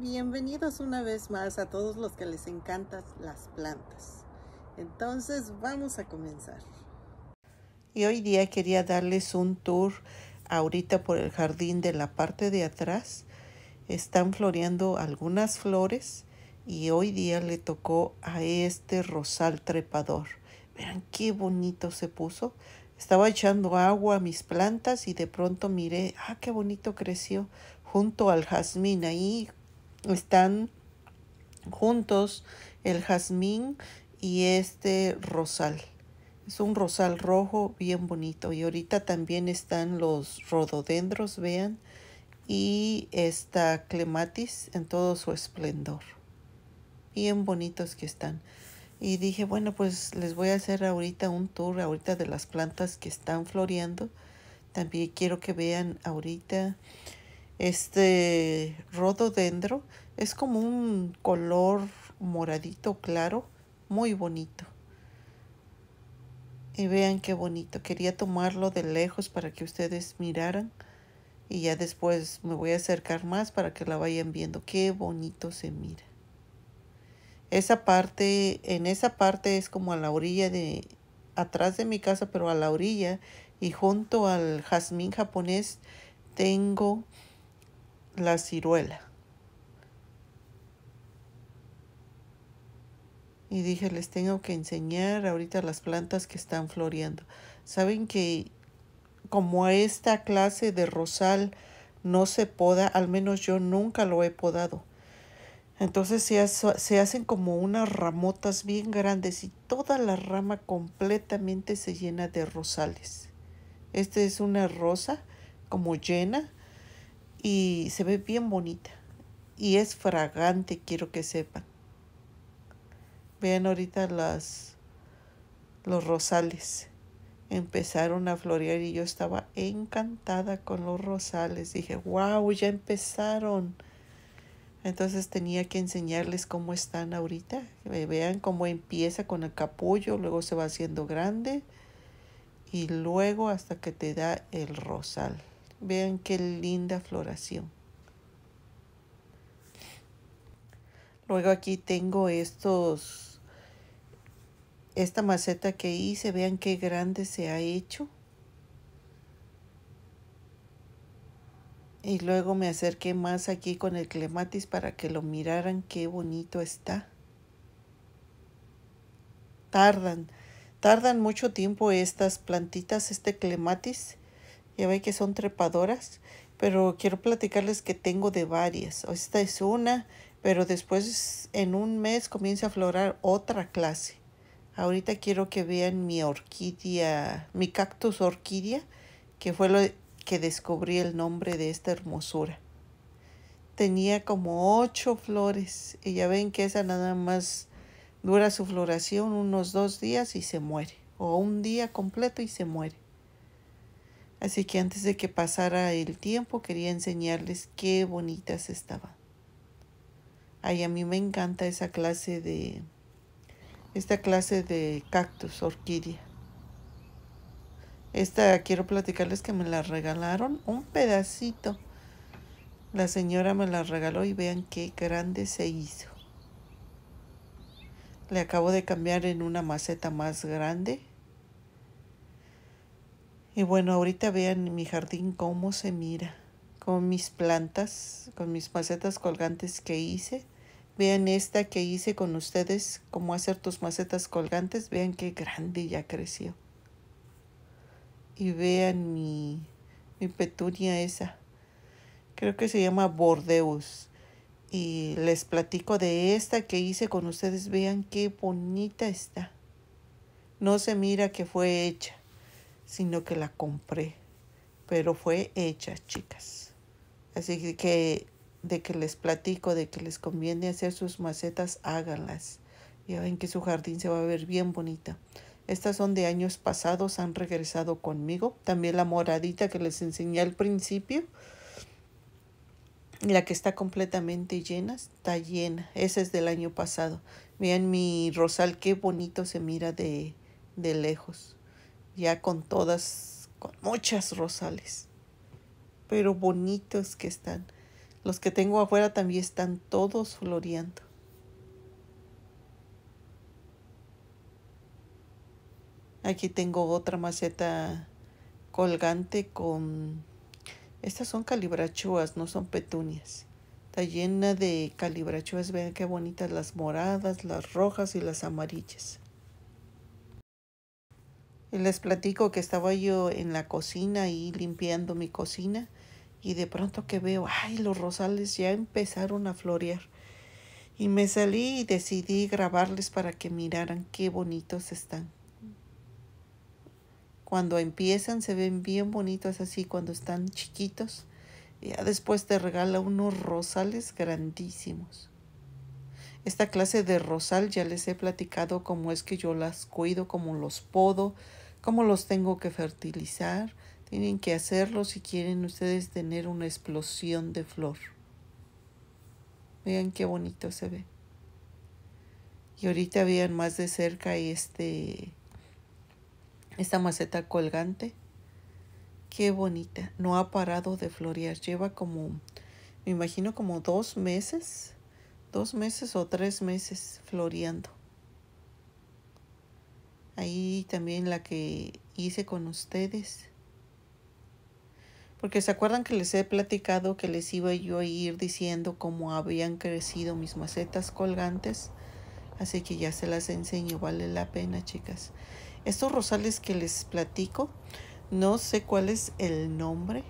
Bienvenidos una vez más a todos los que les encantan las plantas. Entonces vamos a comenzar. Y hoy día quería darles un tour ahorita por el jardín de la parte de atrás. Están floreando algunas flores y hoy día le tocó a este rosal trepador. Vean qué bonito se puso. Estaba echando agua a mis plantas y de pronto miré, ah, qué bonito creció junto al jazmín ahí están juntos el jazmín y este rosal. Es un rosal rojo bien bonito. Y ahorita también están los rododendros, vean. Y esta clematis en todo su esplendor. Bien bonitos que están. Y dije, bueno, pues les voy a hacer ahorita un tour ahorita de las plantas que están floreando. También quiero que vean ahorita este rododendro es como un color moradito claro, muy bonito. Y vean qué bonito. Quería tomarlo de lejos para que ustedes miraran. Y ya después me voy a acercar más para que la vayan viendo. Qué bonito se mira. Esa parte, en esa parte es como a la orilla de, atrás de mi casa, pero a la orilla. Y junto al jazmín japonés tengo la ciruela. Y dije, les tengo que enseñar ahorita las plantas que están floreando. Saben que como esta clase de rosal no se poda, al menos yo nunca lo he podado. Entonces se, se hacen como unas ramotas bien grandes y toda la rama completamente se llena de rosales. Esta es una rosa como llena y se ve bien bonita y es fragante, quiero que sepan. Vean ahorita las, los rosales. Empezaron a florear y yo estaba encantada con los rosales. Dije, wow, ya empezaron. Entonces tenía que enseñarles cómo están ahorita. Eh, vean cómo empieza con el capullo, luego se va haciendo grande y luego hasta que te da el rosal. Vean qué linda floración. Luego aquí tengo estos, esta maceta que hice, vean qué grande se ha hecho. Y luego me acerqué más aquí con el clematis para que lo miraran qué bonito está. Tardan, tardan mucho tiempo estas plantitas, este clematis. Ya ve que son trepadoras, pero quiero platicarles que tengo de varias. Esta es una, pero después en un mes comienza a florar otra clase. Ahorita quiero que vean mi orquídea, mi cactus orquídea, que fue lo que descubrí el nombre de esta hermosura. Tenía como ocho flores y ya ven que esa nada más dura su floración unos dos días y se muere, o un día completo y se muere. Así que antes de que pasara el tiempo quería enseñarles qué bonitas estaban. Ay, a mí me encanta esa clase de esta clase de cactus, orquídea. Esta quiero platicarles que me la regalaron un pedacito. La señora me la regaló y vean qué grande se hizo. Le acabo de cambiar en una maceta más grande y bueno, ahorita vean mi jardín cómo se mira. Con mis plantas, con mis macetas colgantes que hice. Vean esta que hice con ustedes, cómo hacer tus macetas colgantes. Vean qué grande ya creció. Y vean mi, mi petunia esa. Creo que se llama Bordeus. Y les platico de esta que hice con ustedes. Vean qué bonita está. No se mira que fue hecha sino que la compré. Pero fue hecha, chicas. Así que de que les platico, de que les conviene hacer sus macetas, háganlas. Ya ven que su jardín se va a ver bien bonita. Estas son de años pasados, han regresado conmigo. También la moradita que les enseñé al principio. La que está completamente llena, está llena. Esa es del año pasado. Vean mi rosal, qué bonito se mira de, de lejos ya con todas, con muchas rosales, pero bonitos que están. Los que tengo afuera también están todos floreando. Aquí tengo otra maceta colgante con... Estas son calibrachúas, no son petunias. Está llena de calibrachúas. Vean qué bonitas las moradas, las rojas y las amarillas. Les platico que estaba yo en la cocina y limpiando mi cocina y de pronto que veo, ay, los rosales ya empezaron a florear. Y me salí y decidí grabarles para que miraran qué bonitos están. Cuando empiezan se ven bien bonitos así cuando están chiquitos. Ya después te regala unos rosales grandísimos. Esta clase de rosal ya les he platicado cómo es que yo las cuido, cómo los podo, cómo los tengo que fertilizar. Tienen que hacerlo si quieren ustedes tener una explosión de flor. Vean qué bonito se ve. Y ahorita vean más de cerca este, esta maceta colgante. Qué bonita. No ha parado de florear. Lleva como, me imagino como dos meses dos meses o tres meses floreando. Ahí también la que hice con ustedes. Porque se acuerdan que les he platicado que les iba yo a ir diciendo cómo habían crecido mis macetas colgantes. Así que ya se las enseño, vale la pena chicas. Estos rosales que les platico, no sé cuál es el nombre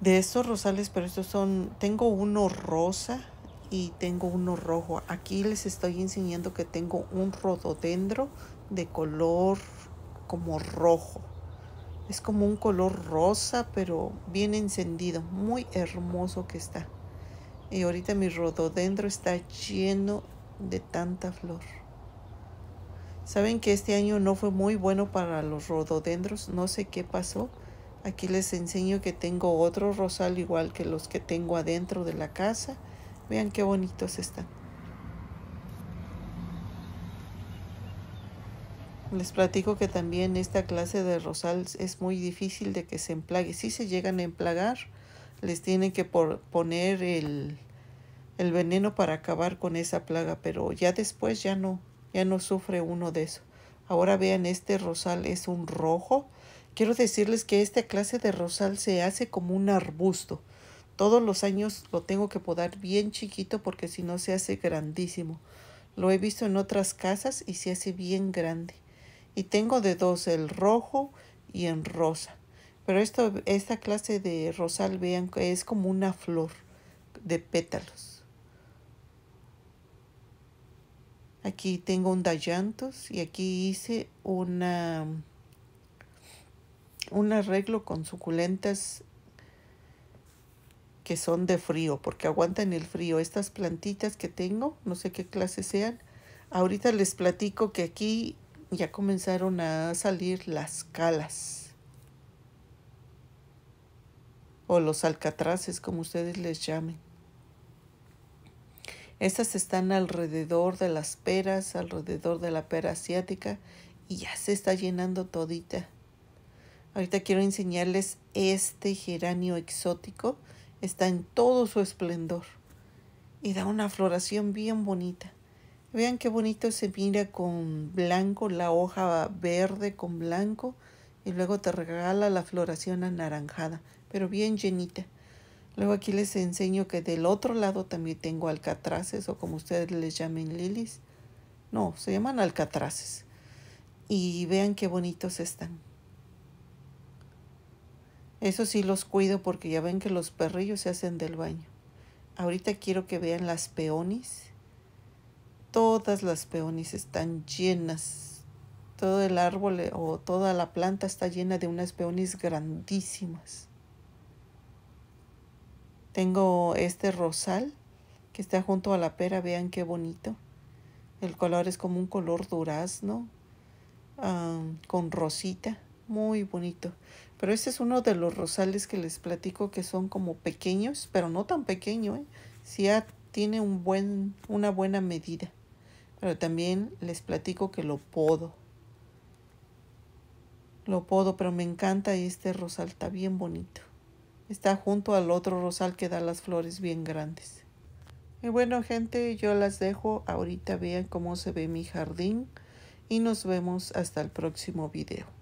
de estos rosales, pero estos son, tengo uno rosa, y tengo uno rojo. Aquí les estoy enseñando que tengo un rododendro de color como rojo. Es como un color rosa, pero bien encendido. Muy hermoso que está. Y ahorita mi rododendro está lleno de tanta flor. Saben que este año no fue muy bueno para los rododendros. No sé qué pasó. Aquí les enseño que tengo otro rosal igual que los que tengo adentro de la casa Vean qué bonitos están. Les platico que también esta clase de rosal es muy difícil de que se emplague. Si se llegan a emplagar, les tienen que poner el, el veneno para acabar con esa plaga, pero ya después ya no, ya no sufre uno de eso. Ahora vean, este rosal es un rojo. Quiero decirles que esta clase de rosal se hace como un arbusto. Todos los años lo tengo que podar bien chiquito porque si no se hace grandísimo. Lo he visto en otras casas y se hace bien grande. Y tengo de dos, el rojo y en rosa. Pero esto, esta clase de rosal, vean, que es como una flor de pétalos. Aquí tengo un dayantos y aquí hice una, un arreglo con suculentas que son de frío, porque aguantan el frío. Estas plantitas que tengo, no sé qué clase sean, ahorita les platico que aquí ya comenzaron a salir las calas o los alcatraces, como ustedes les llamen. Estas están alrededor de las peras, alrededor de la pera asiática y ya se está llenando todita. Ahorita quiero enseñarles este geranio exótico está en todo su esplendor y da una floración bien bonita. Vean qué bonito se mira con blanco, la hoja verde con blanco y luego te regala la floración anaranjada, pero bien llenita. Luego aquí les enseño que del otro lado también tengo alcatraces o como ustedes les llamen lilies. No, se llaman alcatraces. Y vean qué bonitos están. Eso sí los cuido porque ya ven que los perrillos se hacen del baño. Ahorita quiero que vean las peonis. Todas las peonis están llenas. Todo el árbol eh, o toda la planta está llena de unas peonis grandísimas. Tengo este rosal que está junto a la pera. Vean qué bonito. El color es como un color durazno ah, con rosita muy bonito. Pero este es uno de los rosales que les platico que son como pequeños, pero no tan pequeño, ¿eh? Si ya ah, tiene un buen, una buena medida. Pero también les platico que lo puedo Lo puedo pero me encanta este rosal está bien bonito. Está junto al otro rosal que da las flores bien grandes. Y bueno gente, yo las dejo. Ahorita vean cómo se ve mi jardín. Y nos vemos hasta el próximo video.